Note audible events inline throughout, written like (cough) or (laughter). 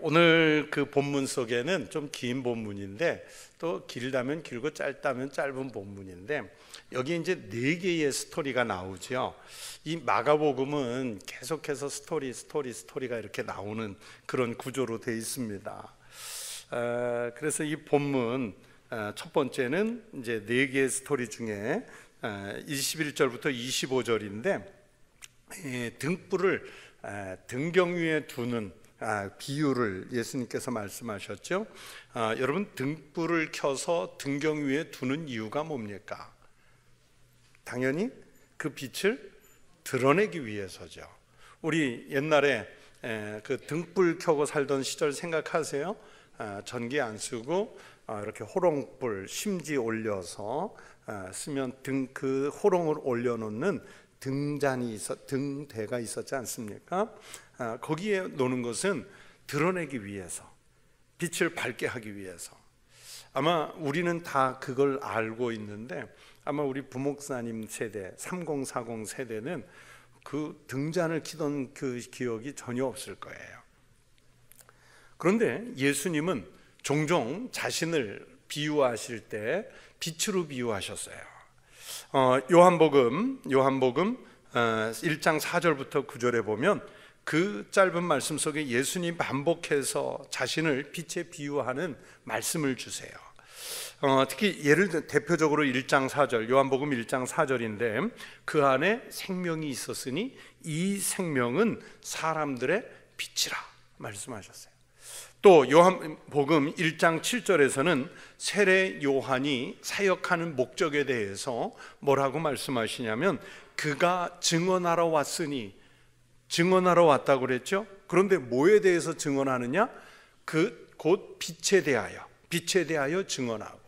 오늘 그 본문 속에는 좀 긴 본문인데 또 길다면 길고 짧다면 짧은 본문인데 여기 이제 네 개의 스토리가 나오죠. 이 마가복음은 계속해서 스토리 스토리 스토리가 이렇게 나오는 그런 구조로 되어 있습니다. 그래서 이 본문 첫 번째는 이제 네 개의 스토리 중에 21절부터 25절인데 등불을 등경 위에 두는 아, 비유를 예수님께서 말씀하셨죠. 아, 여러분 등불을 켜서 등경 위에 두는 이유가 뭡니까? 당연히 그 빛을 드러내기 위해서죠. 우리 옛날에 에, 그 등불 켜고 살던 시절 생각하세요. 아, 전기 안 쓰고 아, 이렇게 호롱불 심지 올려서 아, 쓰면 등 그 호롱을 올려놓는 등잔이 있어 등대가 있었지 않습니까? 아, 거기에 노는 것은 드러내기 위해서 빛을 밝게 하기 위해서 아마 우리는 다 그걸 알고 있는데 아마 우리 부목사님 세대 3040 세대는 그 등잔을 키던 그 기억이 전혀 없을 거예요. 그런데 예수님은 종종 자신을 비유하실 때 빛으로 비유하셨어요. 어, 요한복음 요한복음 어, 1장 4절부터 9절에 보면 그 짧은 말씀 속에 예수님 반복해서 자신을 빛에 비유하는 말씀을 주세요. 어, 특히 예를 들어 대표적으로 1장 4절 요한복음 1장 4절인데 그 안에 생명이 있었으니 이 생명은 사람들의 빛이라 말씀하셨어요. 또 요한복음 1장 7절에서는 세례 요한이 사역하는 목적에 대해서 뭐라고 말씀하시냐면 그가 증언하러 왔으니 증언하러 왔다고 그랬죠. 그런데 뭐에 대해서 증언하느냐? 그 곧 빛에 대하여 빛에 대하여 증언하고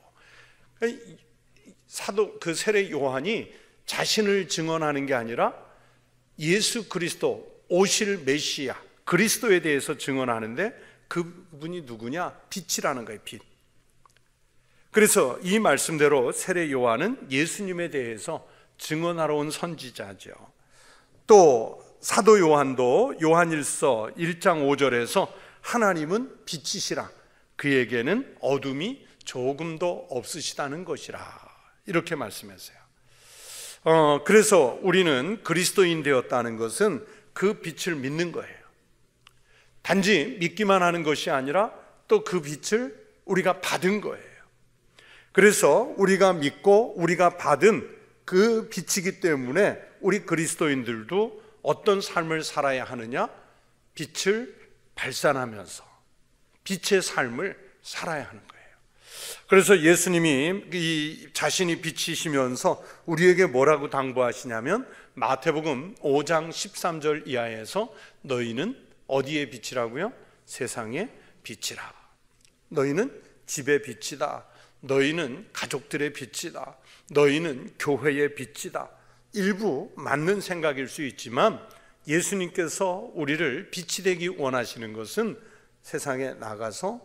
사도 그 세례 요한이 자신을 증언하는 게 아니라 예수 그리스도 오실 메시아 그리스도에 대해서 증언하는데 그분이 누구냐? 빛이라는 거예요, 빛. 그래서 이 말씀대로 세례 요한은 예수님에 대해서 증언하러 온 선지자죠. 또 사도 요한도 요한일서 1장 5절에서 하나님은 빛이시라 그에게는 어둠이 조금도 없으시다는 것이라 이렇게 말씀했어요. 어, 그래서 우리는 그리스도인 되었다는 것은 그 빛을 믿는 거예요. 단지 믿기만 하는 것이 아니라 또 그 빛을 우리가 받은 거예요. 그래서 우리가 믿고 우리가 받은 그 빛이기 때문에 우리 그리스도인들도 어떤 삶을 살아야 하느냐? 빛을 발산하면서 빛의 삶을 살아야 하는 거예요. 그래서 예수님이 이 자신이 빛이시면서 우리에게 뭐라고 당부하시냐면 마태복음 5장 13절 이하에서 너희는 어디에 빛이라고요? 세상의 빛이라. 너희는 집의 빛이다. 너희는 가족들의 빛이다. 너희는 교회의 빛이다. 일부 맞는 생각일 수 있지만 예수님께서 우리를 빛이 되기 원하시는 것은 세상에 나가서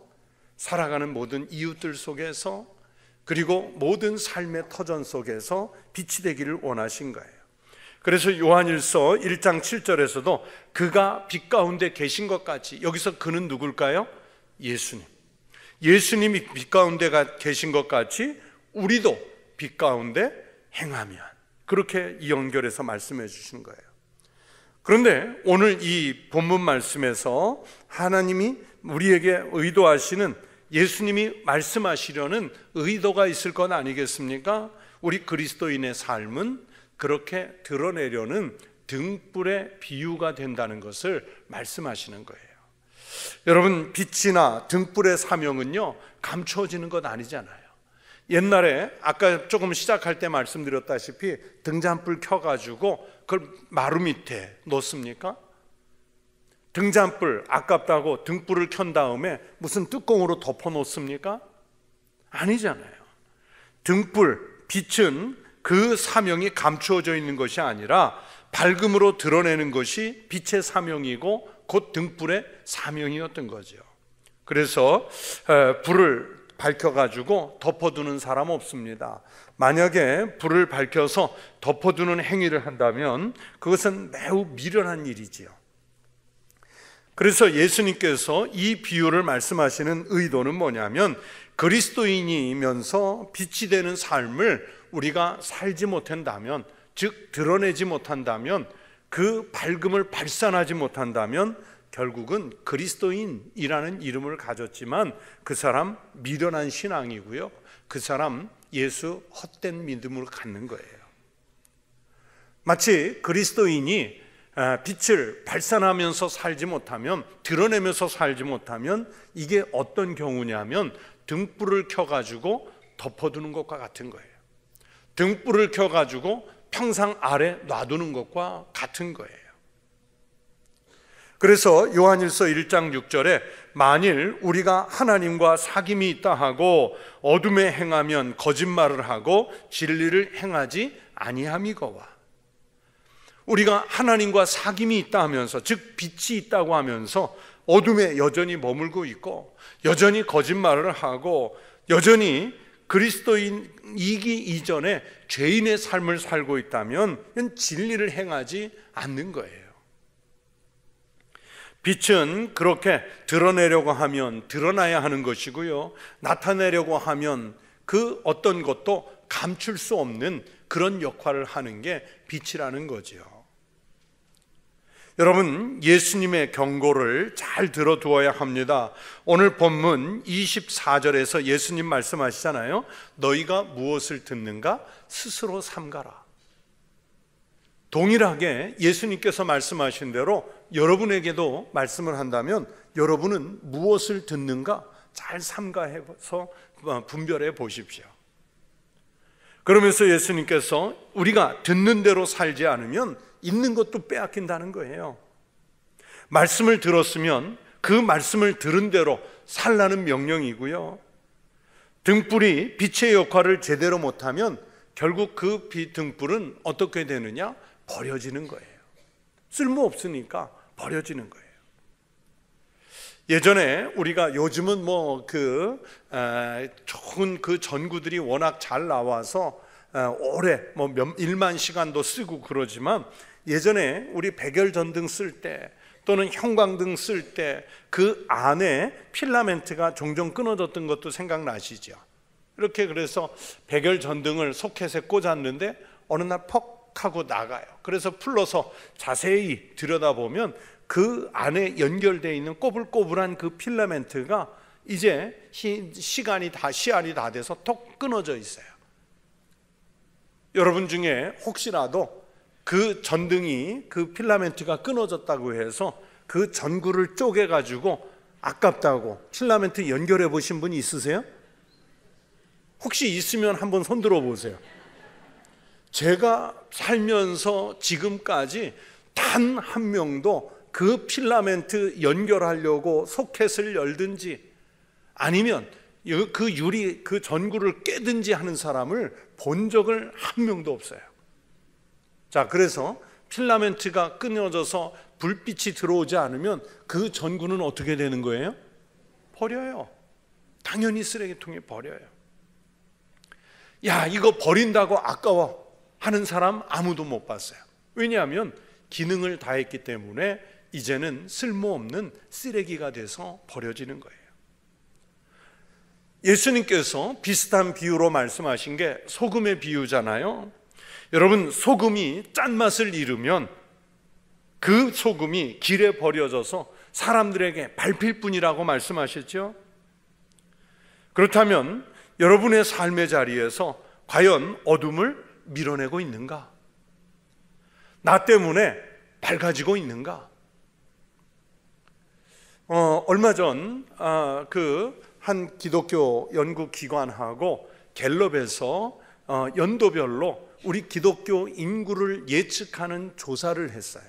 살아가는 모든 이웃들 속에서 그리고 모든 삶의 터전 속에서 빛이 되기를 원하신 거예요. 그래서 요한일서 1장 7절에서도 그가 빛 가운데 계신 것 같이 여기서 그는 누굴까요? 예수님. 예수님이 빛 가운데 계신 것 같이 우리도 빛 가운데 행하면 그렇게 이 연결해서 말씀해 주시는 거예요. 그런데 오늘 이 본문 말씀에서 하나님이 우리에게 의도하시는 예수님이 말씀하시려는 의도가 있을 건 아니겠습니까? 우리 그리스도인의 삶은 그렇게 드러내려는 등불의 비유가 된다는 것을 말씀하시는 거예요. 여러분, 빛이나 등불의 사명은요, 감춰지는 것 아니잖아요. 옛날에 아까 조금 시작할 때 말씀드렸다시피 등잔불 켜가지고 그걸 마루 밑에 놓습니까? 등잔불 아깝다고 등불을 켠 다음에 무슨 뚜껑으로 덮어 놓습니까? 아니잖아요. 등불, 빛은 그 사명이 감추어져 있는 것이 아니라 밝음으로 드러내는 것이 빛의 사명이고 곧 등불의 사명이었던 거죠. 그래서 불을 밝혀가지고 덮어두는 사람 없습니다. 만약에 불을 밝혀서 덮어두는 행위를 한다면 그것은 매우 미련한 일이지요. 그래서 예수님께서 이 비유를 말씀하시는 의도는 뭐냐면 그리스도인이면서 빛이 되는 삶을 우리가 살지 못한다면, 즉 드러내지 못한다면, 그 밝음을 발산하지 못한다면 결국은 그리스도인이라는 이름을 가졌지만 그 사람 미련한 신앙이고요. 그 사람 예수 헛된 믿음을 갖는 거예요. 마치 그리스도인이 아, 빛을 발산하면서 살지 못하면 드러내면서 살지 못하면 이게 어떤 경우냐면 등불을 켜가지고 덮어두는 것과 같은 거예요. 등불을 켜가지고 평상 아래 놔두는 것과 같은 거예요. 그래서 요한일서 1장 6절에 만일 우리가 하나님과 사귐이 있다 하고 어둠에 행하면 거짓말을 하고 진리를 행하지 아니함이거와 우리가 하나님과 사귐이 있다 하면서 즉 빛이 있다고 하면서 어둠에 여전히 머물고 있고 여전히 거짓말을 하고 여전히 그리스도인이기 이전에 죄인의 삶을 살고 있다면 진리를 행하지 않는 거예요. 빛은 그렇게 드러내려고 하면 드러나야 하는 것이고요. 나타내려고 하면 그 어떤 것도 감출 수 없는 그런 역할을 하는 게 빛이라는 거지 여러분, 예수님의 경고를 잘 들어두어야 합니다. 오늘 본문 24절에서 예수님 말씀하시잖아요. 너희가 무엇을 듣는가? 스스로 삼가라. 동일하게 예수님께서 말씀하신 대로 여러분에게도 말씀을 한다면 여러분은 무엇을 듣는가? 잘 삼가해서 어, 분별해 보십시오. 그러면서 예수님께서 우리가 듣는 대로 살지 않으면 있는 것도 빼앗긴다는 거예요. 말씀을 들었으면 그 말씀을 들은 대로 살라는 명령이고요. 등불이 빛의 역할을 제대로 못하면 결국 그 등불은 어떻게 되느냐? 버려지는 거예요. 쓸모 없으니까 버려지는 거예요. 예전에 우리가 요즘은 뭐그 좋은 그 전구들이 워낙 잘 나와서 오래 뭐 일만 시간도 쓰고 그러지만 예전에 우리 백열 전등 쓸 때 또는 형광등 쓸 때 그 안에 필라멘트가 종종 끊어졌던 것도 생각나시죠. 이렇게 그래서 백열 전등을 소켓에 꽂았는데 어느 날 퍽 하고 나가요. 그래서 풀러서 자세히 들여다보면 그 안에 연결되어 있는 꼬불꼬불한 그 필라멘트가 이제 시, 간이다 시안이다 돼서 톡 끊어져 있어요. 여러분 중에 혹시라도 그 전등이 그 필라멘트가 끊어졌다고 해서 그 전구를 쪼개 가지고 아깝다고 필라멘트 연결해 보신 분 있으세요? 혹시 있으면 한번 손들어 보세요. 제가 살면서 지금까지 단 한 명도 그 필라멘트 연결하려고 소켓을 열든지 아니면 그 유리 그 전구를 깨든지 하는 사람을 본 적을 한 명도 없어요. 자, 그래서 필라멘트가 끊어져서 불빛이 들어오지 않으면 그 전구는 어떻게 되는 거예요? 버려요. 당연히 쓰레기통에 버려요. 야, 이거 버린다고 아까워 하는 사람 아무도 못 봤어요. 왜냐하면 기능을 다했기 때문에 이제는 쓸모없는 쓰레기가 돼서 버려지는 거예요. 예수님께서 비슷한 비유로 말씀하신 게 소금의 비유잖아요. 여러분, 소금이 짠맛을 잃으면 그 소금이 길에 버려져서 사람들에게 밟힐 뿐이라고 말씀하셨죠. 그렇다면 여러분의 삶의 자리에서 과연 어둠을 밀어내고 있는가? 나 때문에 밝아지고 있는가? 어, 얼마 전그한 아, 기독교 연구 기관하고 갤럽에서 어, 연도별로 우리 기독교 인구를 예측하는 조사를 했어요.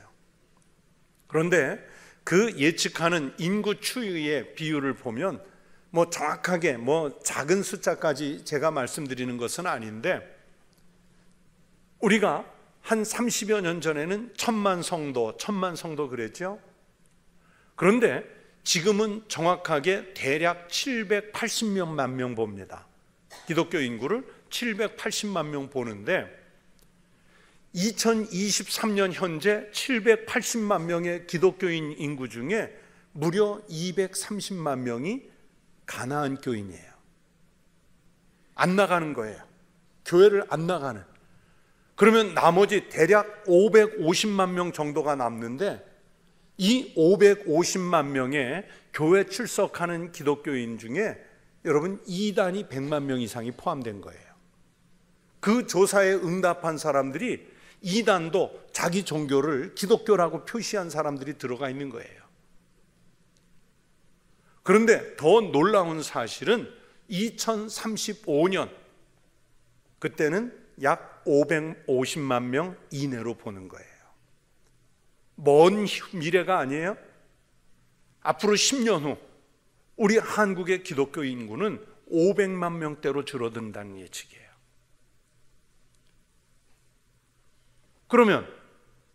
그런데 그 예측하는 인구 추이의 비율을 보면 뭐 정확하게 뭐 작은 숫자까지 제가 말씀드리는 것은 아닌데 우리가 한 30여 년 전에는 천만 성도, 천만 성도 그랬죠. 그런데 지금은 정확하게 대략 780만 명 봅니다. 기독교 인구를 780만 명 보는데 2023년 현재 780만 명의 기독교인 인구 중에 무려 230만 명이 가나안 교인이에요. 안 나가는 거예요. 교회를 안 나가는. 그러면 나머지 대략 550만 명 정도가 남는데 이 550만 명의 교회 출석하는 기독교인 중에 여러분 2단이 100만 명 이상이 포함된 거예요. 그 조사에 응답한 사람들이 이단도 자기 종교를 기독교라고 표시한 사람들이 들어가 있는 거예요. 그런데 더 놀라운 사실은 2035년 그때는 약 550만 명 이내로 보는 거예요. 먼 미래가 아니에요? 앞으로 10년 후 우리 한국의 기독교 인구는 500만 명대로 줄어든다는 예측이에요. 그러면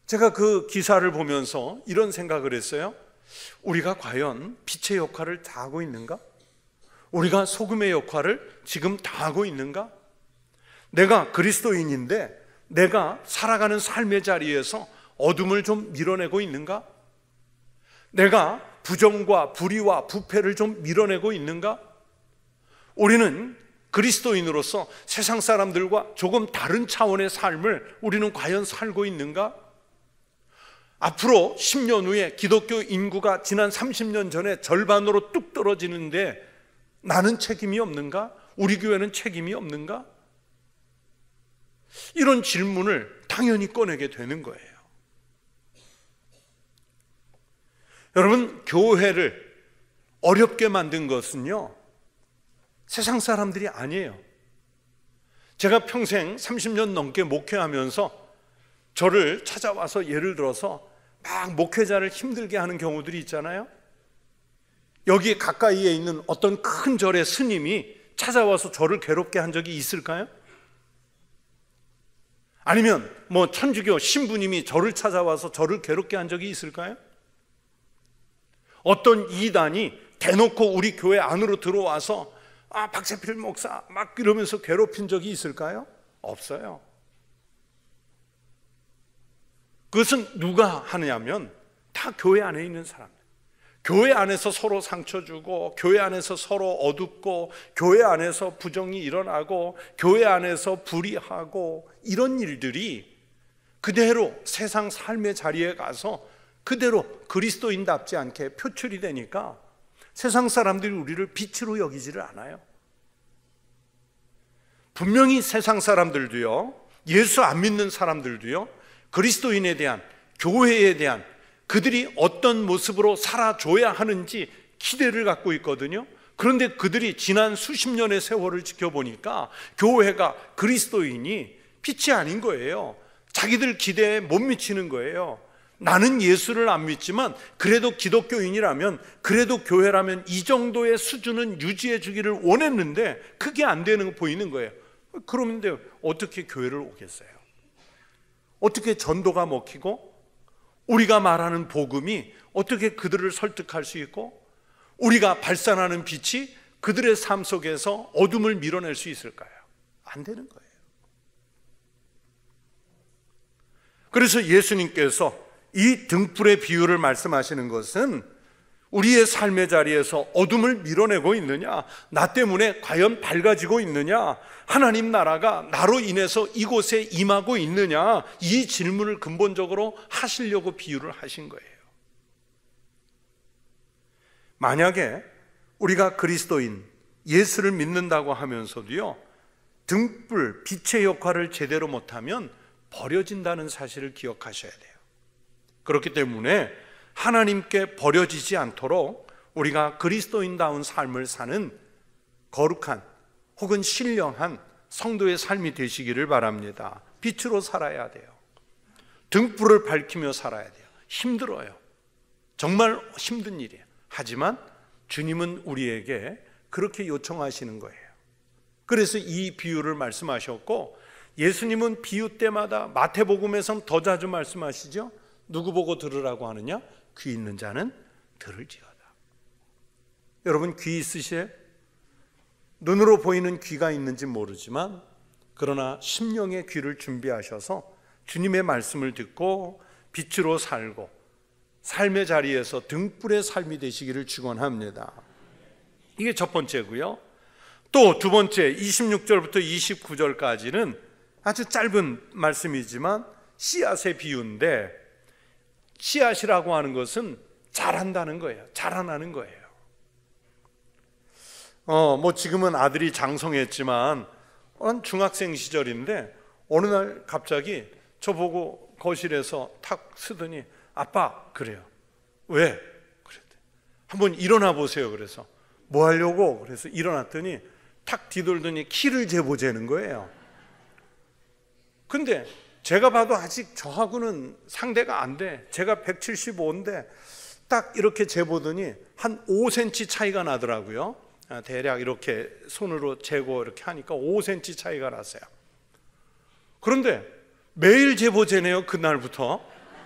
제가 그 기사를 보면서 이런 생각을 했어요. 우리가 과연 빛의 역할을 다 하고 있는가? 우리가 소금의 역할을 지금 다 하고 있는가? 내가 그리스도인인데 내가 살아가는 삶의 자리에서 어둠을 좀 밀어내고 있는가? 내가 부정과 불의와 부패를 좀 밀어내고 있는가? 우리는 그리스도인으로서 세상 사람들과 조금 다른 차원의 삶을 우리는 과연 살고 있는가? 앞으로 10년 후에 기독교 인구가 지난 30년 전에 절반으로 뚝 떨어지는데 나는 책임이 없는가? 우리 교회는 책임이 없는가? 이런 질문을 당연히 꺼내게 되는 거예요. 여러분, 교회를 어렵게 만든 것은요, 세상 사람들이 아니에요. 제가 평생 30년 넘게 목회하면서 저를 찾아와서 예를 들어서 막 목회자를 힘들게 하는 경우들이 있잖아요. 여기 가까이에 있는 어떤 큰 절의 스님이 찾아와서 저를 괴롭게 한 적이 있을까요? 아니면 뭐 천주교 신부님이 저를 찾아와서 저를 괴롭게 한 적이 있을까요? 어떤 이단이 대놓고 우리 교회 안으로 들어와서 아, 박세필 목사 막 이러면서 괴롭힌 적이 있을까요? 없어요. 그것은 누가 하느냐면 다 교회 안에 있는 사람 교회 안에서 서로 상처 주고, 교회 안에서 서로 어둡고, 교회 안에서 부정이 일어나고, 교회 안에서 불의하고, 이런 일들이 그대로 세상 삶의 자리에 가서 그대로 그리스도인답지 않게 표출이 되니까 세상 사람들이 우리를 빛으로 여기지를 않아요. 분명히 세상 사람들도요, 예수 안 믿는 사람들도요, 그리스도인에 대한, 교회에 대한 그들이 어떤 모습으로 살아줘야 하는지 기대를 갖고 있거든요. 그런데 그들이 지난 수십 년의 세월을 지켜보니까 교회가 그리스도인이 빛이 아닌 거예요. 자기들 기대에 못 미치는 거예요. 나는 예수를 안 믿지만 그래도 기독교인이라면 그래도 교회라면 이 정도의 수준은 유지해 주기를 원했는데 그게 안 되는 거 보이는 거예요. 그런데 어떻게 교회를 오겠어요? 어떻게 전도가 먹히고 우리가 말하는 복음이 어떻게 그들을 설득할 수 있고 우리가 발산하는 빛이 그들의 삶 속에서 어둠을 밀어낼 수 있을까요? 안 되는 거예요. 그래서 예수님께서 이 등불의 비유를 말씀하시는 것은 우리의 삶의 자리에서 어둠을 밀어내고 있느냐? 나 때문에 과연 밝아지고 있느냐? 하나님 나라가 나로 인해서 이곳에 임하고 있느냐? 이 질문을 근본적으로 하시려고 비유를 하신 거예요. 만약에 우리가 그리스도인 예수를 믿는다고 하면서도요, 등불, 빛의 역할을 제대로 못하면 버려진다는 사실을 기억하셔야 돼요. 그렇기 때문에 하나님께 버려지지 않도록 우리가 그리스도인다운 삶을 사는 거룩한 혹은 신령한 성도의 삶이 되시기를 바랍니다. 빛으로 살아야 돼요. 등불을 밝히며 살아야 돼요. 힘들어요. 정말 힘든 일이에요. 하지만 주님은 우리에게 그렇게 요청하시는 거예요. 그래서 이 비유를 말씀하셨고 예수님은 비유 때마다 마태복음에선 더 자주 말씀하시죠. 누구 보고 들으라고 하느냐? 귀 있는 자는 들을지어다. 여러분 귀 있으세요? 눈으로 보이는 귀가 있는지 모르지만 그러나 심령의 귀를 준비하셔서 주님의 말씀을 듣고 빛으로 살고 삶의 자리에서 등불의 삶이 되시기를 축원합니다. 이게 첫 번째고요. 또 두 번째 26절부터 29절까지는 아주 짧은 말씀이지만 씨앗의 비유인데 씨앗이라고 하는 것은 자란다는 거예요. 자라나는 거예요. 어, 뭐 지금은 아들이 장성했지만 한 중학생 시절인데 어느 날 갑자기 저 보고 거실에서 탁 쓰더니 아빠 그래요. 왜? 그랬대. 한번 일어나 보세요. 그래서 뭐 하려고? 그래서 일어났더니 탁 뒤돌더니 키를 재보재는 거예요. 근데 제가 봐도 아직 저하고는 상대가 안 돼. 제가 175인데 딱 이렇게 재보더니 한 5cm 차이가 나더라고요. 아, 대략 이렇게 손으로 재고 이렇게 하니까 5cm 차이가 났어요. 그런데 매일 재보 재네요, 그날부터.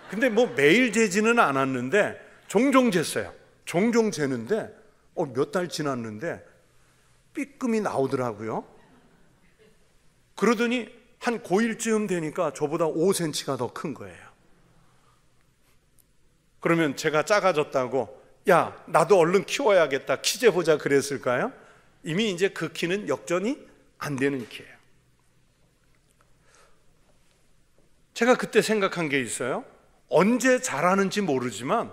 근데 뭐 매일 재지는 않았는데 종종 재어요 종종 재는데 어, 몇달 지났는데 삐끔이 나오더라고요. 그러더니 한고일쯤 되니까 저보다 5cm가 더 큰 거예요. 그러면 제가 작아졌다고, 야, 나도 얼른 키워야겠다. 키 재보자 그랬을까요? 이미 이제 그 키는 역전이 안 되는 키예요. 제가 그때 생각한 게 있어요. 언제 잘하는지 모르지만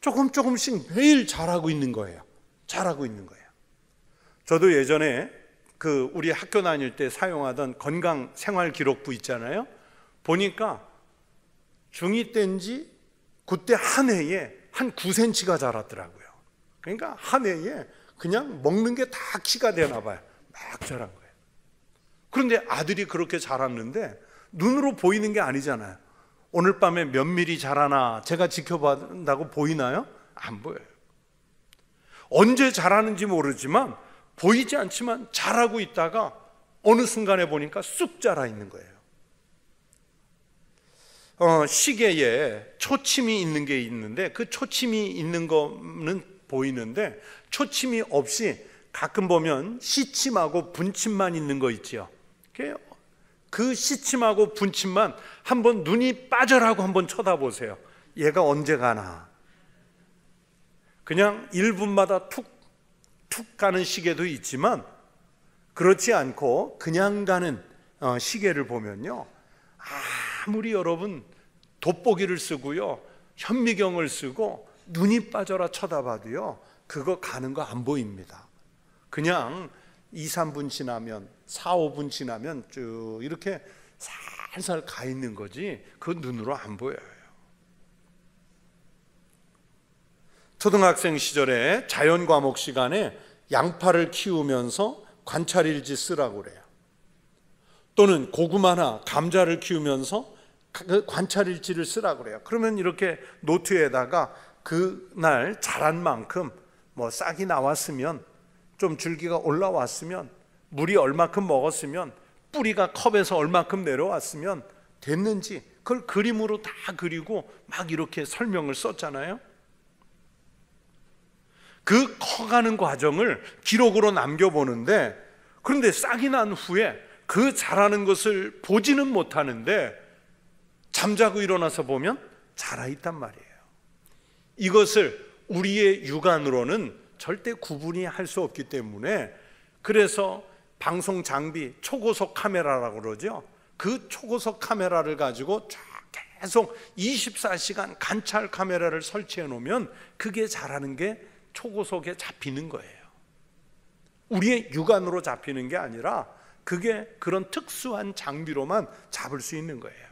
조금 조금씩 매일 잘하고 있는 거예요. 잘하고 있는 거예요. 저도 예전에 그 우리 학교 다닐 때 사용하던 건강 생활 기록부 있잖아요. 보니까 중2 때인지 그때 한 해에 한 9cm가 자랐더라고요. 그러니까 한 해에 그냥 먹는 게 다 키가 되나 봐요. 막 자란 거예요. 그런데 아들이 그렇게 자랐는데 눈으로 보이는 게 아니잖아요. 오늘 밤에 몇 미리 자라나 제가 지켜본다고 보이나요? 안 보여요. 언제 자라는지 모르지만 보이지 않지만 자라고 있다가 어느 순간에 보니까 쑥 자라 있는 거예요. 어, 시계에 초침이 있는 게 있는데 그 초침이 있는 거는 보이는데 초침이 없이 가끔 보면 시침하고 분침만 있는 거있지그 시침하고 분침만 한번 눈이 빠져라고 한번 쳐다보세요. 얘가 언제 가나. 그냥 1분마다 툭툭 가는 시계도 있지만 그렇지 않고 그냥 가는 어, 시계를 보면요. 아무리 여러분 돋보기를 쓰고요. 현미경을 쓰고 눈이 빠져라 쳐다봐도요. 그거 가는 거 안 보입니다. 그냥 2, 3분 지나면 4, 5분 지나면 쭉 이렇게 살살 가 있는 거지 그 눈으로 안 보여요. 초등학생 시절에 자연 과목 시간에 양파를 키우면서 관찰일지 쓰라고 그래요. 또는 고구마나 감자를 키우면서 그 관찰일지를 쓰라고 그래요. 그러면 이렇게 노트에다가 그날 자란 만큼 뭐 싹이 나왔으면 좀 줄기가 올라왔으면 물이 얼마큼 먹었으면 뿌리가 컵에서 얼마큼 내려왔으면 됐는지 그걸 그림으로 다 그리고 막 이렇게 설명을 썼잖아요. 그 커가는 과정을 기록으로 남겨보는데 그런데 싹이 난 후에 그 자라는 것을 보지는 못하는데 잠자고 일어나서 보면 자라있단 말이에요. 이것을 우리의 육안으로는 절대 구분이 할 수 없기 때문에 그래서 방송 장비, 초고속 카메라라고 그러죠. 그 초고속 카메라를 가지고 계속 24시간 관찰 카메라를 설치해 놓으면 그게 잘하는 게 초고 속에 잡히는 거예요. 우리의 육안으로 잡히는 게 아니라 그게 그런 특수한 장비로만 잡을 수 있는 거예요.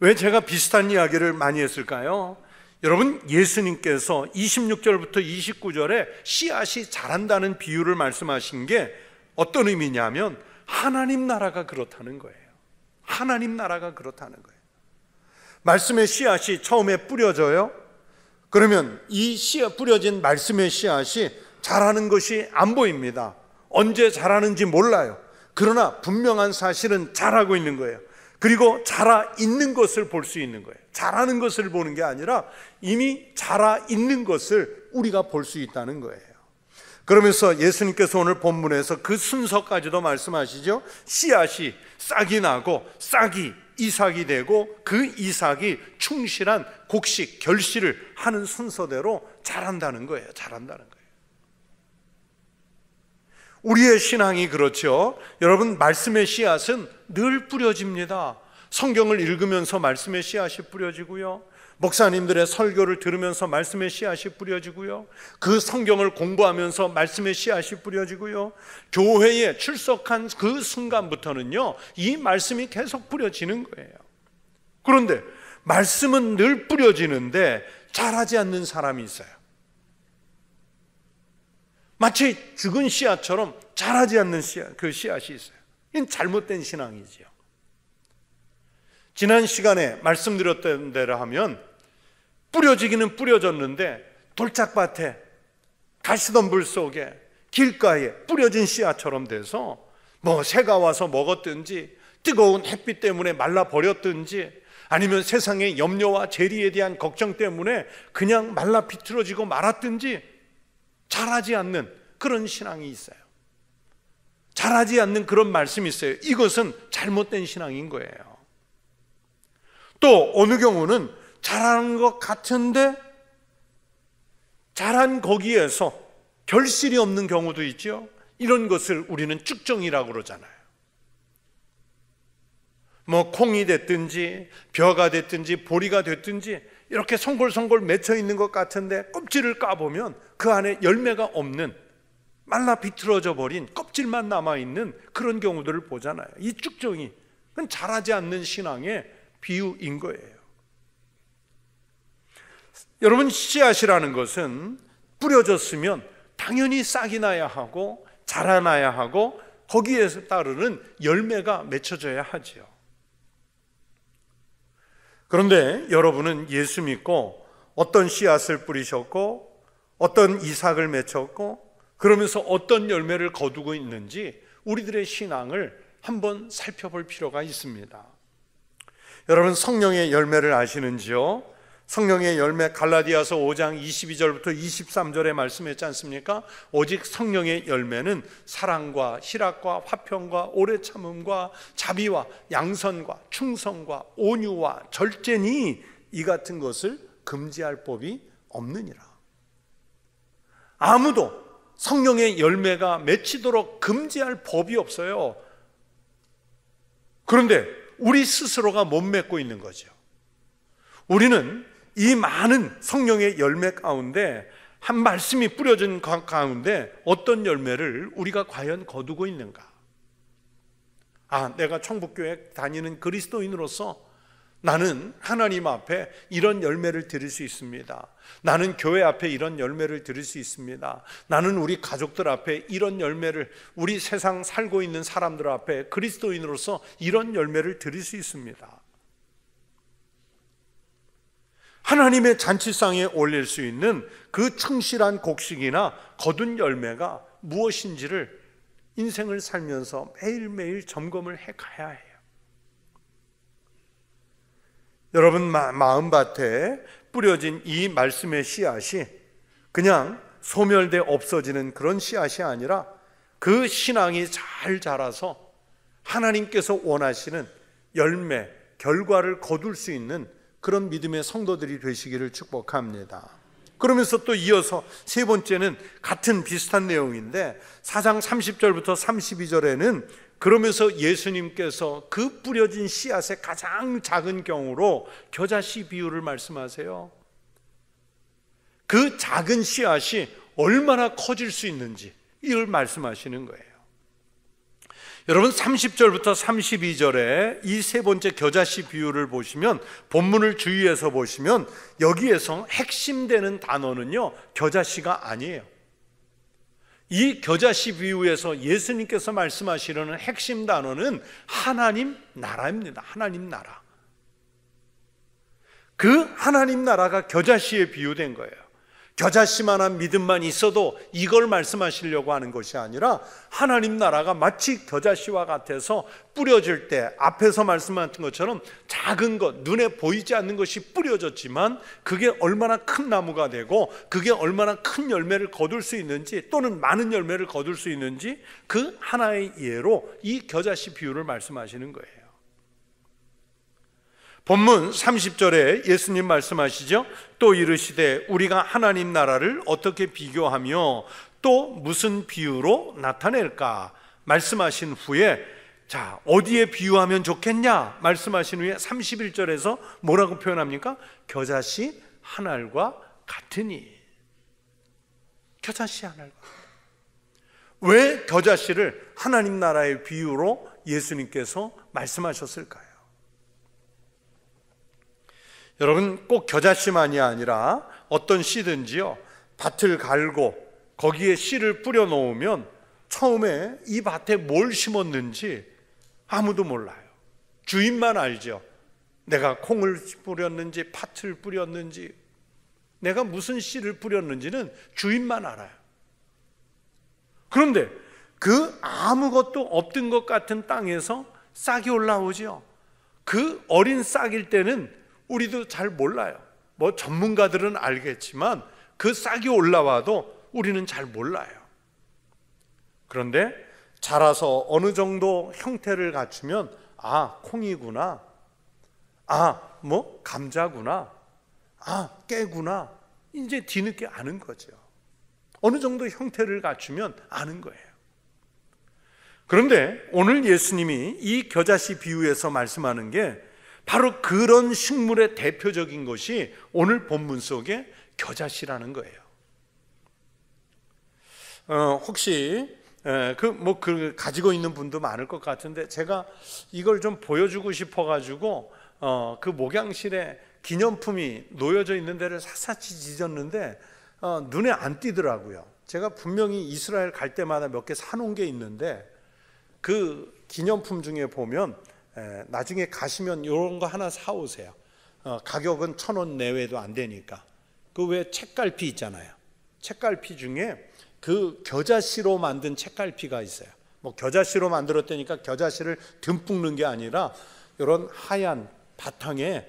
왜 제가 비슷한 이야기를 많이 했을까요? 여러분, 예수님께서 26절부터 29절에 씨앗이 자란다는 비유를 말씀하신 게 어떤 의미냐면 하나님 나라가 그렇다는 거예요. 하나님 나라가 그렇다는 거예요. 말씀의 씨앗이 처음에 뿌려져요. 그러면 이 씨앗 뿌려진 말씀의 씨앗이 자라는 것이 안 보입니다. 언제 자라는지 몰라요. 그러나 분명한 사실은 자라고 있는 거예요. 그리고 자라 있는 것을 볼 수 있는 거예요. 자라는 것을 보는 게 아니라 이미 자라 있는 것을 우리가 볼 수 있다는 거예요. 그러면서 예수님께서 오늘 본문에서 그 순서까지도 말씀하시죠. 씨앗이 싹이 나고 싹이 이삭이 되고 그 이삭이 충실한 곡식 결실을 하는 순서대로 잘한다는 거예요. 잘한다는 거예요. 우리의 신앙이 그렇죠. 여러분 말씀의 씨앗은 늘 뿌려집니다. 성경을 읽으면서 말씀의 씨앗이 뿌려지고요. 목사님들의 설교를 들으면서 말씀의 씨앗이 뿌려지고요. 그 성경을 공부하면서 말씀의 씨앗이 뿌려지고요. 교회에 출석한 그 순간부터는요. 이 말씀이 계속 뿌려지는 거예요. 그런데 말씀은 늘 뿌려지는데 자라지 않는 사람이 있어요. 마치 죽은 씨앗처럼 자라지 않는 씨앗, 그 씨앗이 있어요. 이 잘못된 신앙이지요. 지난 시간에 말씀드렸던 대로 하면 뿌려지기는 뿌려졌는데 돌짝밭에 가시덤불 속에 길가에 뿌려진 씨앗처럼 돼서 뭐 새가 와서 먹었든지 뜨거운 햇빛 때문에 말라 버렸든지 아니면 세상의 염려와 재리에 대한 걱정 때문에 그냥 말라 비틀어지고 말았든지 자라지 않는 그런 신앙이 있어요. 자라지 않는 그런 말씀이 있어요. 이것은 잘못된 신앙인 거예요. 또 어느 경우는 잘하는 것 같은데 잘한 거기에서 결실이 없는 경우도 있죠 이런 것을 우리는 쭉정이라고 그러잖아요. 뭐 콩이 됐든지 벼가 됐든지 보리가 됐든지 이렇게 송골송골 맺혀 있는 것 같은데 껍질을 까보면 그 안에 열매가 없는 말라 비틀어져 버린 껍질만 남아 있는 그런 경우들을 보잖아요. 이 쭉정이 그건 자라지 않는 신앙의 비유인 거예요. 여러분 씨앗이라는 것은 뿌려졌으면 당연히 싹이 나야 하고 자라나야 하고 거기에서 따르는 열매가 맺혀져야 하지요. 그런데 여러분은 예수 믿고 어떤 씨앗을 뿌리셨고 어떤 이삭을 맺혔고 그러면서 어떤 열매를 거두고 있는지 우리들의 신앙을 한번 살펴볼 필요가 있습니다. 여러분 성령의 열매를 아시는지요? 성령의 열매 갈라디아서 5장 22절부터 23절에 말씀했지 않습니까? 오직 성령의 열매는 사랑과 희락과 화평과 오래 참음과 자비와 양선과 충성과 온유와 절제니 이 같은 것을 금지할 법이 없느니라. 아무도 성령의 열매가 맺히도록 금지할 법이 없어요. 그런데 우리 스스로가 못 맺고 있는 거죠. 우리는 이 많은 성령의 열매 가운데 한 말씀이 뿌려진 가운데 어떤 열매를 우리가 과연 거두고 있는가? 아, 내가 청북교회 다니는 그리스도인으로서 나는 하나님 앞에 이런 열매를 드릴 수 있습니다. 나는 교회 앞에 이런 열매를 드릴 수 있습니다. 나는 우리 가족들 앞에 이런 열매를 우리 세상 살고 있는 사람들 앞에 그리스도인으로서 이런 열매를 드릴 수 있습니다. 하나님의 잔치상에 올릴 수 있는 그 충실한 곡식이나 거둔 열매가 무엇인지를 인생을 살면서 매일매일 점검을 해 가야 해요. 여러분 마음밭에 뿌려진 이 말씀의 씨앗이 그냥 소멸돼 없어지는 그런 씨앗이 아니라 그 신앙이 잘 자라서 하나님께서 원하시는 열매, 결과를 거둘 수 있는 그런 믿음의 성도들이 되시기를 축복합니다. 그러면서 또 이어서 세 번째는 같은 비슷한 내용인데 사장 30절부터 32절에는 그러면서 예수님께서 그 뿌려진 씨앗의 가장 작은 경우로 겨자씨 비유를 말씀하세요. 그 작은 씨앗이 얼마나 커질 수 있는지 이걸 말씀하시는 거예요. 여러분 30절부터 32절에 이 세 번째 겨자씨 비유를 보시면 본문을 주의해서 보시면 여기에서 핵심되는 단어는요. 겨자씨가 아니에요. 이 겨자씨 비유에서 예수님께서 말씀하시려는 핵심 단어는 하나님 나라입니다. 하나님 나라. 그 하나님 나라가 겨자씨에 비유된 거예요. 겨자씨만한 믿음만 있어도 이걸 말씀하시려고 하는 것이 아니라 하나님 나라가 마치 겨자씨와 같아서 뿌려질 때 앞에서 말씀하신 것처럼 작은 것, 눈에 보이지 않는 것이 뿌려졌지만 그게 얼마나 큰 나무가 되고 그게 얼마나 큰 열매를 거둘 수 있는지 또는 많은 열매를 거둘 수 있는지 그 하나의 예로 이 겨자씨 비유를 말씀하시는 거예요. 본문 30절에 예수님 말씀하시죠. 또 이르시되 우리가 하나님 나라를 어떻게 비교하며 또 무슨 비유로 나타낼까 말씀하신 후에 자, 어디에 비유하면 좋겠냐 말씀하신 후에 31절에서 뭐라고 표현합니까? 겨자씨 한 알과 같으니. 겨자씨 한 알과. 왜 겨자씨를 하나님 나라의 비유로 예수님께서 말씀하셨을까요? 여러분 꼭 겨자씨만이 아니라 어떤 씨든지요. 밭을 갈고 거기에 씨를 뿌려 놓으면 처음에 이 밭에 뭘 심었는지 아무도 몰라요. 주인만 알죠. 내가 콩을 뿌렸는지 팥을 뿌렸는지 내가 무슨 씨를 뿌렸는지는 주인만 알아요. 그런데 그 아무것도 없던 것 같은 땅에서 싹이 올라오지그 어린 싹일 때는 우리도 잘 몰라요. 뭐 전문가들은 알겠지만 그 싹이 올라와도 우리는 잘 몰라요. 그런데 자라서 어느 정도 형태를 갖추면 아, 콩이구나. 아, 뭐 감자구나. 아, 깨구나. 이제 뒤늦게 아는 거죠. 어느 정도 형태를 갖추면 아는 거예요. 그런데 오늘 예수님이 이 겨자씨 비유에서 말씀하는 게 바로 그런 식물의 대표적인 것이 오늘 본문 속에 겨자씨라는 거예요. 어, 혹시 그뭐그 뭐 그 가지고 있는 분도 많을 것 같은데 제가 이걸 좀 보여주고 싶어가지고 어, 그 목양실에 기념품이 놓여져 있는 데를 샅샅이 지졌는데 어, 눈에 안 띄더라고요. 제가 분명히 이스라엘 갈 때마다 몇 개 사놓은 게 있는데 그 기념품 중에 보면 나중에 가시면 이런 거 하나 사오세요. 어, 가격은 천 원 내외도 안 되니까. 그외 책갈피 있잖아요. 책갈피 중에 그 겨자씨로 만든 책갈피가 있어요. 뭐 겨자씨로 만들었다니까 겨자씨를 듬뿍 넣은 게 아니라 이런 하얀 바탕에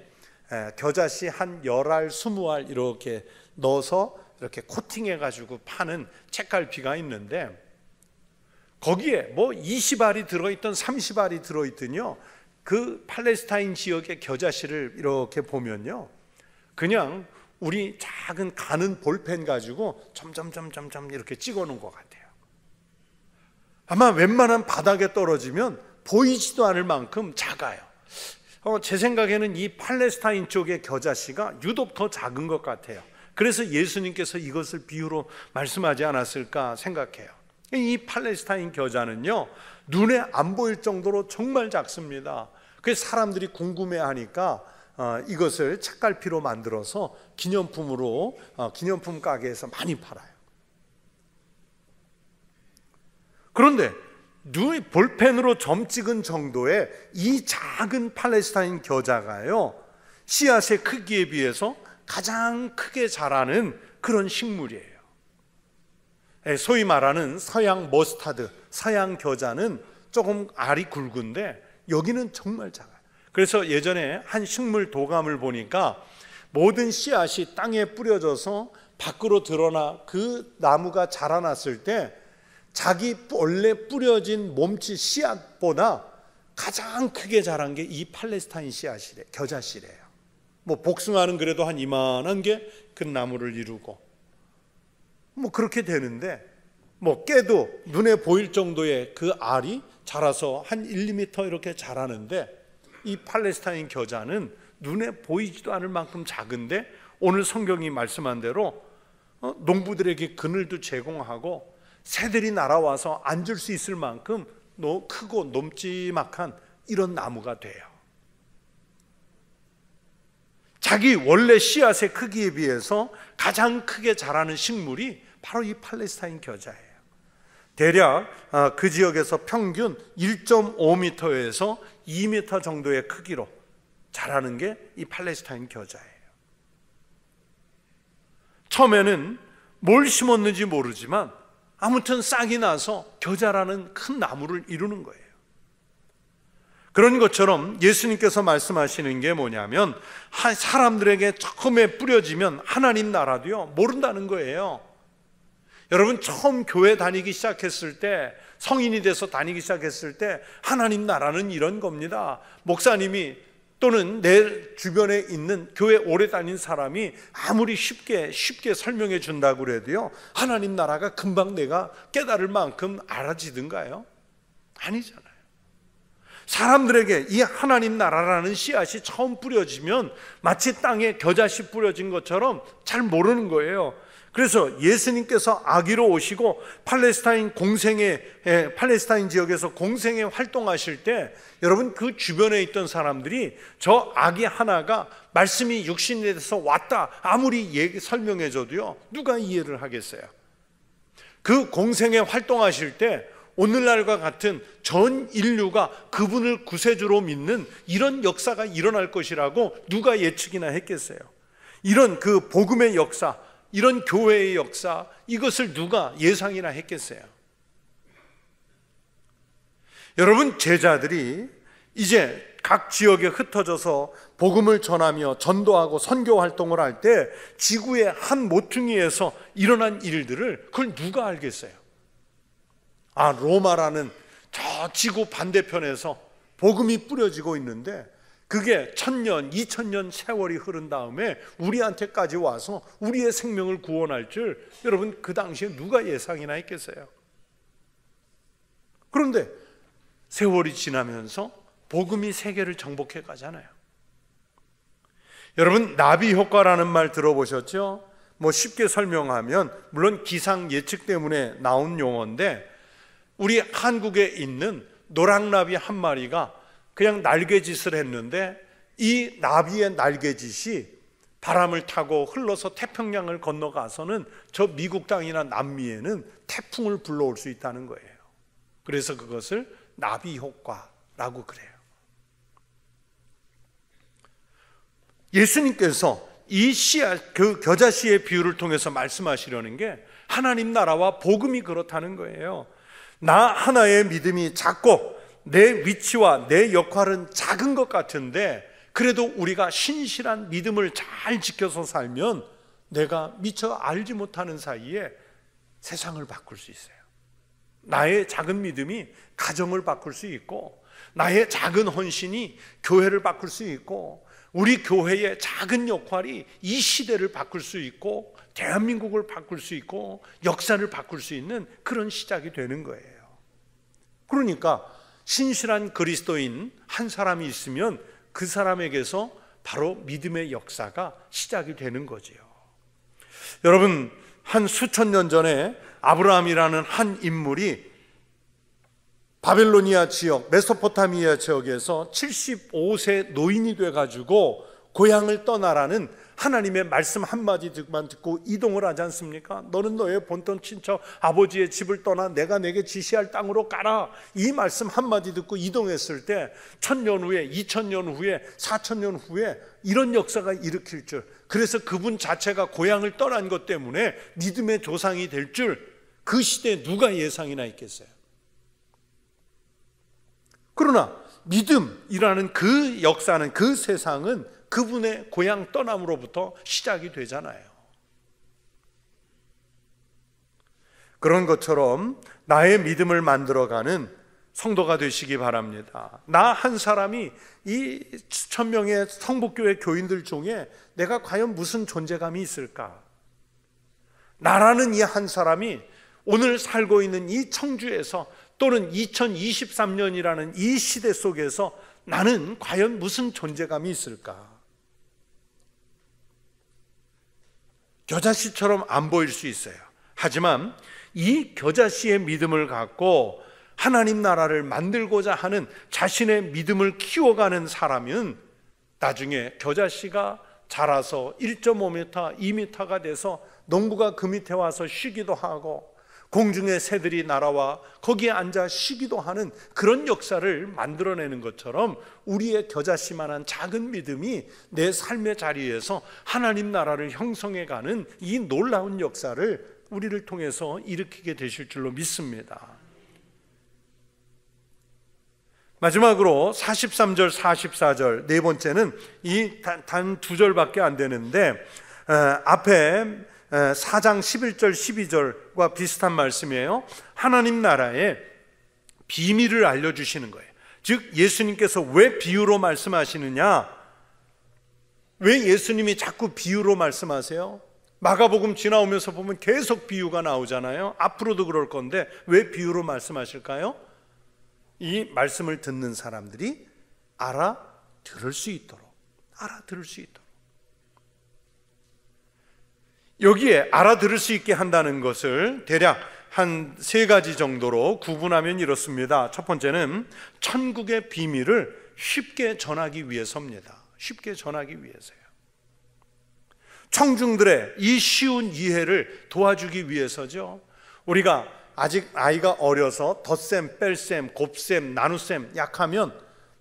겨자씨 한 열 알, 스무 알 이렇게 넣어서 이렇게 코팅해가지고 파는 책갈피가 있는데 거기에 뭐 20알이 들어있던 30알이 들어있던요. 그 팔레스타인 지역의 겨자씨를 이렇게 보면요. 그냥 우리 작은 가는 볼펜 가지고 점점점점점 이렇게 찍어 놓은 것 같아요. 아마 웬만한 바닥에 떨어지면 보이지도 않을 만큼 작아요. 어, 제 생각에는 이 팔레스타인 쪽의 겨자씨가 유독 더 작은 것 같아요. 그래서 예수님께서 이것을 비유로 말씀하지 않았을까 생각해요. 이 팔레스타인 겨자는요, 눈에 안 보일 정도로 정말 작습니다. 그래서 사람들이 궁금해하니까 어, 이것을 책갈피로 만들어서 기념품으로 어, 기념품 가게에서 많이 팔아요. 그런데 눈 볼펜으로 점 찍은 정도의 이 작은 팔레스타인 겨자가요 씨앗의 크기에 비해서 가장 크게 자라는 그런 식물이에요. 예, 소위 말하는 서양 머스타드, 서양 겨자는 조금 알이 굵은데 여기는 정말 작아요. 그래서 예전에 한 식물 도감을 보니까 모든 씨앗이 땅에 뿌려져서 밖으로 드러나 그 나무가 자라났을 때 자기 원래 뿌려진 몸치 씨앗보다 가장 크게 자란 게 이 팔레스타인 씨앗이래, 겨자씨래요. 뭐 복숭아는 그래도 한 이만한 게큰 그 나무를 이루고 뭐 그렇게 되는데 뭐 깨도 눈에 보일 정도의 그 알이 자라서 한 1, 2미터 이렇게 자라는데 이 팔레스타인 겨자는 눈에 보이지도 않을 만큼 작은데 오늘 성경이 말씀한 대로 어, 농부들에게 그늘도 제공하고 새들이 날아와서 앉을 수 있을 만큼 크고 넘지막한 이런 나무가 돼요. 자기 원래 씨앗의 크기에 비해서 가장 크게 자라는 식물이 바로 이 팔레스타인 겨자예요. 대략 아, 그 지역에서 평균 1.5m에서 2m 정도의 크기로 자라는 게 이 팔레스타인 겨자예요. 처음에는 뭘 심었는지 모르지만 아무튼 싹이 나서 겨자라는 큰 나무를 이루는 거예요. 그런 것처럼 예수님께서 말씀하시는 게 뭐냐면 사람들에게 처음에 뿌려지면 하나님 나라도요 모른다는 거예요. 여러분 처음 교회 다니기 시작했을 때 성인이 돼서 다니기 시작했을 때 하나님 나라는 이런 겁니다. 목사님이 또는 내 주변에 있는 교회 오래 다닌 사람이 아무리 쉽게 쉽게 설명해 준다고 그래도요. 하나님 나라가 금방 내가 깨달을 만큼 알아지든가요? 아니잖아요. 사람들에게 이 하나님 나라라는 씨앗이 처음 뿌려지면 마치 땅에 겨자씨 뿌려진 것처럼 잘 모르는 거예요. 그래서 예수님께서 아기로 오시고 팔레스타인 공생의 예, 팔레스타인 지역에서 공생에 활동하실 때 여러분 그 주변에 있던 사람들이 저 아기 하나가 말씀이 육신에서 대해 왔다 아무리 얘기 설명해 줘도요 누가 이해를 하겠어요? 그 공생에 활동하실 때 오늘날과 같은 전 인류가 그분을 구세주로 믿는 이런 역사가 일어날 것이라고 누가 예측이나 했겠어요? 이런 그 복음의 역사, 이런 교회의 역사, 이것을 누가 예상이나 했겠어요? 여러분, 제자들이 이제 각 지역에 흩어져서 복음을 전하며 전도하고 선교 활동을 할 때 지구의 한 모퉁이에서 일어난 일들을 그걸 누가 알겠어요? 아, 로마라는 저 지구 반대편에서 복음이 뿌려지고 있는데 그게 천년, 이천년 세월이 흐른 다음에 우리한테까지 와서 우리의 생명을 구원할 줄 여러분 그 당시에 누가 예상이나 했겠어요? 그런데 세월이 지나면서 복음이 세계를 정복해 가잖아요. 여러분 나비 효과라는 말 들어보셨죠? 뭐 쉽게 설명하면 물론 기상 예측 때문에 나온 용어인데 우리 한국에 있는 노랑나비 한 마리가 그냥 날개짓을 했는데 이 나비의 날개짓이 바람을 타고 흘러서 태평양을 건너가서는 저 미국 땅이나 남미에는 태풍을 불러올 수 있다는 거예요. 그래서 그것을 나비 효과라고 그래요. 예수님께서 이 씨앗, 그 겨자씨의 비유를 통해서 말씀하시려는 게 하나님 나라와 복음이 그렇다는 거예요. 나 하나의 믿음이 작고 내 위치와 내 역할은 작은 것 같은데 그래도 우리가 신실한 믿음을 잘 지켜서 살면 내가 미처 알지 못하는 사이에 세상을 바꿀 수 있어요. 나의 작은 믿음이 가정을 바꿀 수 있고 나의 작은 헌신이 교회를 바꿀 수 있고 우리 교회의 작은 역할이 이 시대를 바꿀 수 있고 대한민국을 바꿀 수 있고 역사를 바꿀 수 있는 그런 시작이 되는 거예요. 그러니까 신실한 그리스도인 한 사람이 있으면 그 사람에게서 바로 믿음의 역사가 시작이 되는 거지요. 여러분, 한 수천 년 전에 아브라함이라는 한 인물이 바벨로니아 지역, 메소포타미아 지역에서 75세 노인이 돼가지고 고향을 떠나라는 하나님의 말씀 한마디만 듣고 이동을 하지 않습니까? 너는 너의 본토 친척 아버지의 집을 떠나 내가 내게 지시할 땅으로 가라. 이 말씀 한마디 듣고 이동했을 때 천년 후에, 이천년 후에, 사천년 후에 이런 역사가 일으킬 줄. 그래서 그분 자체가 고향을 떠난 것 때문에 믿음의 조상이 될 줄 그 시대에 누가 예상이나 했겠어요? 그러나 믿음이라는 그 역사는 그 세상은 그분의 고향 떠남으로부터 시작이 되잖아요. 그런 것처럼 나의 믿음을 만들어가는 성도가 되시기 바랍니다. 나 한 사람이 이 수천 명의 성북교회 교인들 중에 내가 과연 무슨 존재감이 있을까? 나라는 이 한 사람이 오늘 살고 있는 이 청주에서 또는 2023년이라는 이 시대 속에서 나는 과연 무슨 존재감이 있을까? 겨자씨처럼 안 보일 수 있어요. 하지만 이 겨자씨의 믿음을 갖고 하나님 나라를 만들고자 하는 자신의 믿음을 키워가는 사람은 나중에 겨자씨가 자라서 1.5m, 2m가 돼서 농부가 그 밑에 와서 쉬기도 하고 공중의 새들이 날아와 거기에 앉아 쉬기도 하는 그런 역사를 만들어내는 것처럼 우리의 겨자씨만한 작은 믿음이 내 삶의 자리에서 하나님 나라를 형성해가는 이 놀라운 역사를 우리를 통해서 일으키게 되실 줄로 믿습니다. 마지막으로 43절, 44절 네 번째는 이 단 두 절밖에 안 되는데 어, 앞에 4장 11절 12절과 비슷한 말씀이에요. 하나님 나라의 비밀을 알려 주시는 거예요. 즉 예수님께서 왜 비유로 말씀하시느냐? 왜 예수님이 자꾸 비유로 말씀하세요? 마가복음 지나오면서 보면 계속 비유가 나오잖아요. 앞으로도 그럴 건데 왜 비유로 말씀하실까요? 이 말씀을 듣는 사람들이 알아 들을 수 있도록 알아 들을 수 있도록 여기에 알아들을 수 있게 한다는 것을 대략 한 세 가지 정도로 구분하면 이렇습니다. 첫 번째는 천국의 비밀을 쉽게 전하기 위해서입니다. 쉽게 전하기 위해서요. 청중들의 이 쉬운 이해를 도와주기 위해서죠. 우리가 아직 아이가 어려서 덧셈, 뺄셈, 곱셈, 나눗셈 약하면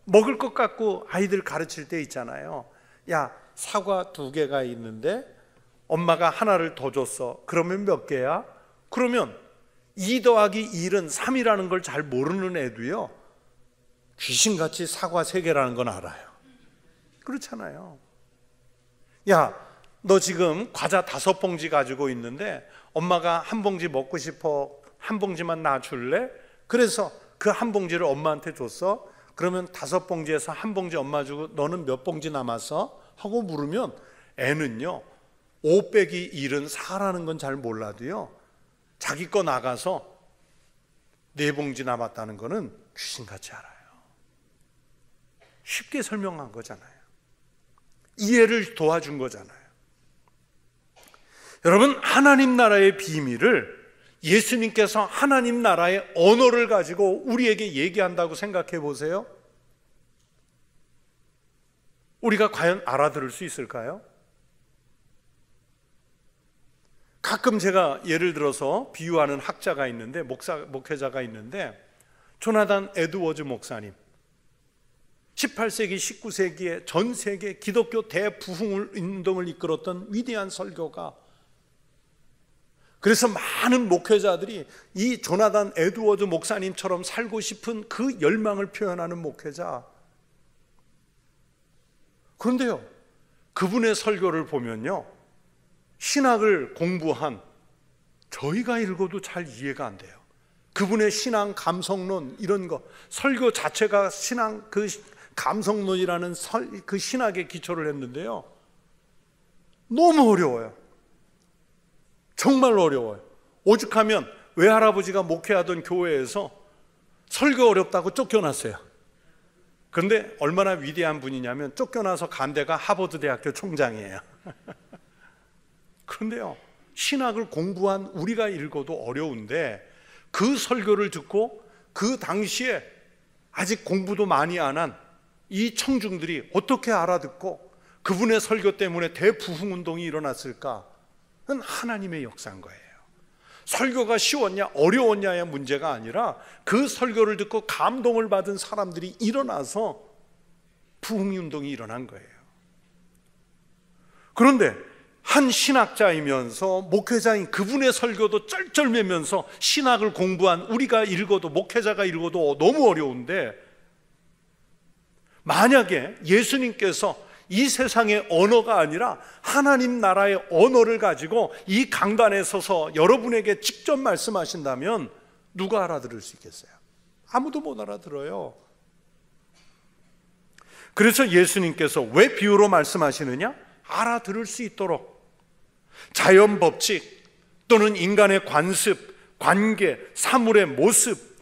먹을 것 같고 아이들 가르칠 때 있잖아요. 야, 사과 두 개가 있는데 엄마가 하나를 더 줬어. 그러면 몇 개야? 그러면 2 더하기 1은 3이라는 걸 잘 모르는 애도요. 귀신같이 사과 3개라는 건 알아요. 그렇잖아요. 야, 너 지금 과자 다섯 봉지 가지고 있는데 엄마가 한 봉지 먹고 싶어. 한 봉지만 나 줄래? 그래서 그 한 봉지를 엄마한테 줬어. 그러면 다섯 봉지에서 한 봉지 엄마 주고 너는 몇 봉지 남았어? 하고 물으면 애는요. 5 빼기 1은 4라는 건 잘 몰라도요. 자기 거 나가서 네 봉지 남았다는 거는 귀신같이 알아요. 쉽게 설명한 거잖아요. 이해를 도와준 거잖아요. 여러분, 하나님 나라의 비밀을 예수님께서 하나님 나라의 언어를 가지고 우리에게 얘기한다고 생각해 보세요. 우리가 과연 알아들을 수 있을까요? 가끔 제가 예를 들어서 비유하는 학자가 있는데 목사 목회자가 있는데 조나단 에드워즈 목사님 18세기 19세기에 전 세계 기독교 대부흥 을 운동을 이끌었던 위대한 설교가 그래서 많은 목회자들이 이 조나단 에드워즈 목사님처럼 살고 싶은 그 열망을 표현하는 목회자 그런데요 그분의 설교를 보면요 신학을 공부한 저희가 읽어도 잘 이해가 안 돼요. 그분의 신앙 감성론 이런 거 설교 자체가 신앙 그 감성론이라는 설, 그 신학의 기초를 했는데요. 너무 어려워요. 정말 어려워요. 오죽하면 외할아버지가 목회하던 교회에서 설교 어렵다고 쫓겨났어요. 그런데 얼마나 위대한 분이냐면 쫓겨나서 간 데가 하버드 대학교 총장이에요. (laughs) 그런데요, 신학을 공부한 우리가 읽어도 어려운데 그 설교를 듣고 그 당시에 아직 공부도 많이 안 한 이 청중들이 어떻게 알아듣고 그분의 설교 때문에 대부흥 운동이 일어났을까는 하나님의 역사인 거예요. 설교가 쉬웠냐 어려웠냐의 문제가 아니라 그 설교를 듣고 감동을 받은 사람들이 일어나서 부흥 운동이 일어난 거예요. 그런데 한 신학자이면서 목회자인 그분의 설교도 쩔쩔매면서 신학을 공부한 우리가 읽어도 목회자가 읽어도 너무 어려운데 만약에 예수님께서 이 세상의 언어가 아니라 하나님 나라의 언어를 가지고 이 강단에 서서 여러분에게 직접 말씀하신다면 누가 알아들을 수 있겠어요? 아무도 못 알아들어요. 그래서 예수님께서 왜 비유로 말씀하시느냐? 알아들을 수 있도록 자연 법칙 또는 인간의 관습, 관계, 사물의 모습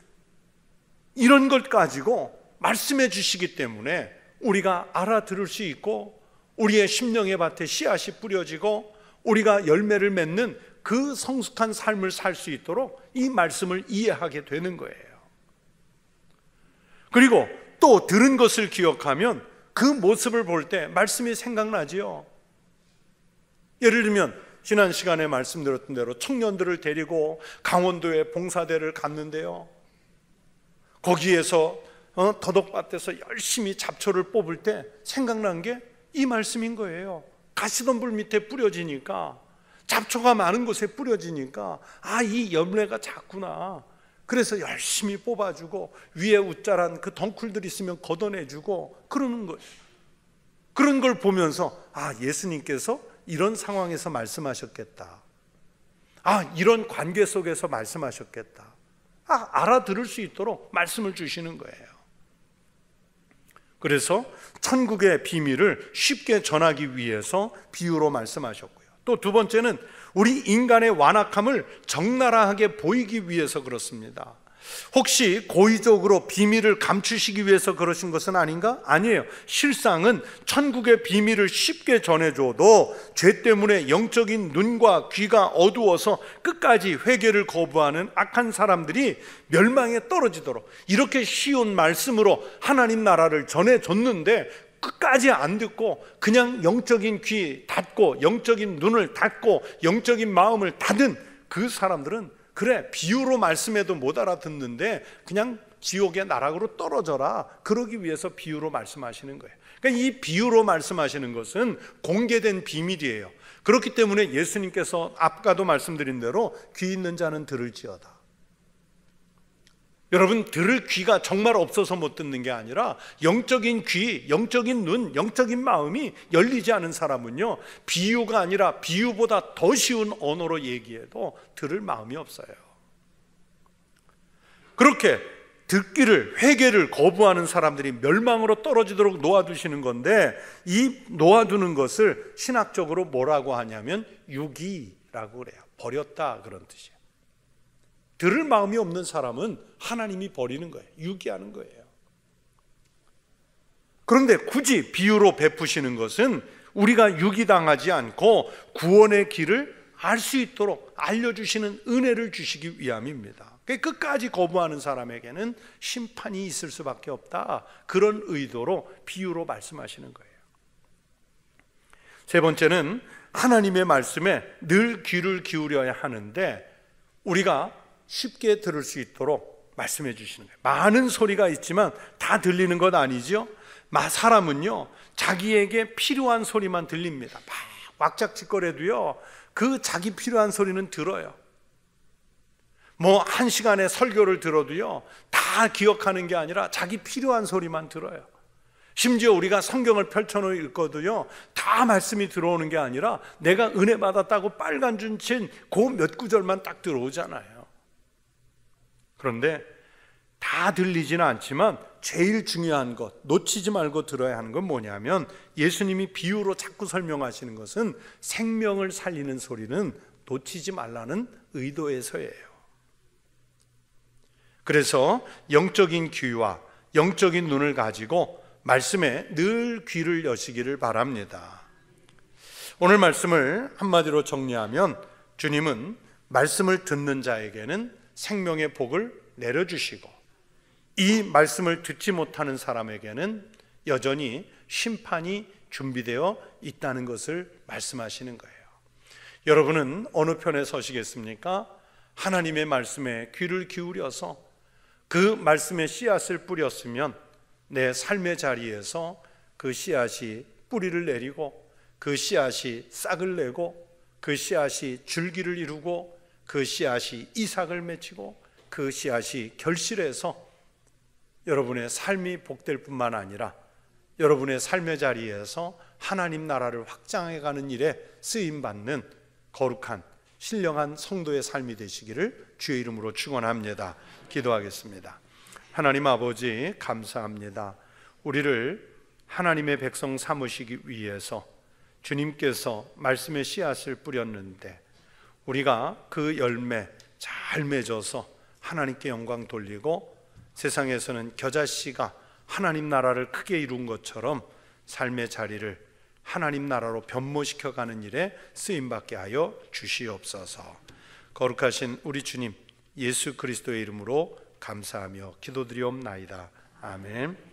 이런 것 가지고 말씀해 주시기 때문에 우리가 알아들을 수 있고 우리의 심령의 밭에 씨앗이 뿌려지고 우리가 열매를 맺는 그 성숙한 삶을 살 수 있도록 이 말씀을 이해하게 되는 거예요. 그리고 또 들은 것을 기억하면 그 모습을 볼 때 말씀이 생각나지요. 예를 들면 지난 시간에 말씀드렸던 대로 청년들을 데리고 강원도에 봉사대를 갔는데요. 거기에서 어, 더덕밭에서 열심히 잡초를 뽑을 때 생각난 게 이 말씀인 거예요. 가시덤불 밑에 뿌려지니까 잡초가 많은 곳에 뿌려지니까 아, 이 염래가 작구나. 그래서 열심히 뽑아주고 위에 웃자란 그 덩쿨들 있으면 걷어내주고 그러는 거예요. 그런 걸 보면서 아, 예수님께서 이런 상황에서 말씀하셨겠다. 아, 이런 관계 속에서 말씀하셨겠다. 아, 알아들을 수 있도록 말씀을 주시는 거예요. 그래서 천국의 비밀을 쉽게 전하기 위해서 비유로 말씀하셨고요. 또 두 번째는 우리 인간의 완악함을 적나라하게 보이기 위해서 그렇습니다. 혹시 고의적으로 비밀을 감추시기 위해서 그러신 것은 아닌가? 아니에요. 실상은 천국의 비밀을 쉽게 전해줘도 죄 때문에 영적인 눈과 귀가 어두워서 끝까지 회개를 거부하는 악한 사람들이 멸망에 떨어지도록 이렇게 쉬운 말씀으로 하나님 나라를 전해줬는데 끝까지 안 듣고 그냥 영적인 귀 닫고 영적인 눈을 닫고 영적인 마음을 닫은 그 사람들은 그래, 비유로 말씀해도 못 알아듣는데 그냥 지옥의 나락으로 떨어져라. 그러기 위해서 비유로 말씀하시는 거예요. 그러니까 이 비유로 말씀하시는 것은 공개된 비밀이에요. 그렇기 때문에 예수님께서 아까도 말씀드린 대로 귀 있는 자는 들을지어다. 여러분 들을 귀가 정말 없어서 못 듣는 게 아니라 영적인 귀, 영적인 눈, 영적인 마음이 열리지 않은 사람은요 비유가 아니라 비유보다 더 쉬운 언어로 얘기해도 들을 마음이 없어요. 그렇게 듣기를 회개를 거부하는 사람들이 멸망으로 떨어지도록 놓아두시는 건데 이 놓아두는 것을 신학적으로 뭐라고 하냐면 유기라고 그래요. 버렸다 그런 뜻이에요. 들을 마음이 없는 사람은 하나님이 버리는 거예요. 유기하는 거예요. 그런데 굳이 비유로 베푸시는 것은 우리가 유기당하지 않고 구원의 길을 알 수 있도록 알려주시는 은혜를 주시기 위함입니다. 끝까지 거부하는 사람에게는 심판이 있을 수밖에 없다. 그런 의도로 비유로 말씀하시는 거예요. 세 번째는 하나님의 말씀에 늘 귀를 기울여야 하는데 우리가 쉽게 들을 수 있도록 말씀해 주시는 거예요. 많은 소리가 있지만 다 들리는 건 아니죠. 사람은요, 자기에게 필요한 소리만 들립니다. 막 왁작지껄해도요, 그 자기 필요한 소리는 들어요. 뭐, 한 시간의 설교를 들어도요, 다 기억하는 게 아니라 자기 필요한 소리만 들어요. 심지어 우리가 성경을 펼쳐놓고 읽거든요. 다 말씀이 들어오는 게 아니라 내가 은혜 받았다고 빨간 준친그몇 구절만 딱 들어오잖아요. 그런데 다 들리지는 않지만 제일 중요한 것, 놓치지 말고 들어야 하는 건 뭐냐면 예수님이 비유로 자꾸 설명하시는 것은 생명을 살리는 소리는 놓치지 말라는 의도에서예요. 그래서 영적인 귀와 영적인 눈을 가지고 말씀에 늘 귀를 여시기를 바랍니다. 오늘 말씀을 한마디로 정리하면 주님은 말씀을 듣는 자에게는 생명의 복을 내려주시고 이 말씀을 듣지 못하는 사람에게는 여전히 심판이 준비되어 있다는 것을 말씀하시는 거예요. 여러분은 어느 편에 서시겠습니까? 하나님의 말씀에 귀를 기울여서 그 말씀에 씨앗을 뿌렸으면 내 삶의 자리에서 그 씨앗이 뿌리를 내리고 그 씨앗이 싹을 내고 그 씨앗이 줄기를 이루고 그 씨앗이 이삭을 맺히고 그 씨앗이 결실해서 여러분의 삶이 복될 뿐만 아니라 여러분의 삶의 자리에서 하나님 나라를 확장해 가는 일에 쓰임 받는 거룩한 신령한 성도의 삶이 되시기를 주의 이름으로 축원합니다. 기도하겠습니다. 하나님 아버지 감사합니다. 우리를 하나님의 백성 삼으시기 위해서 주님께서 말씀의 씨앗을 뿌렸는데 우리가 그 열매 잘 맺어서 하나님께 영광 돌리고 세상에서는 겨자씨가 하나님 나라를 크게 이룬 것처럼 삶의 자리를 하나님 나라로 변모시켜 가는 일에 쓰임 받게 하여 주시옵소서. 거룩하신 우리 주님 예수 그리스도의 이름으로 감사하며 기도드리옵나이다. 아멘.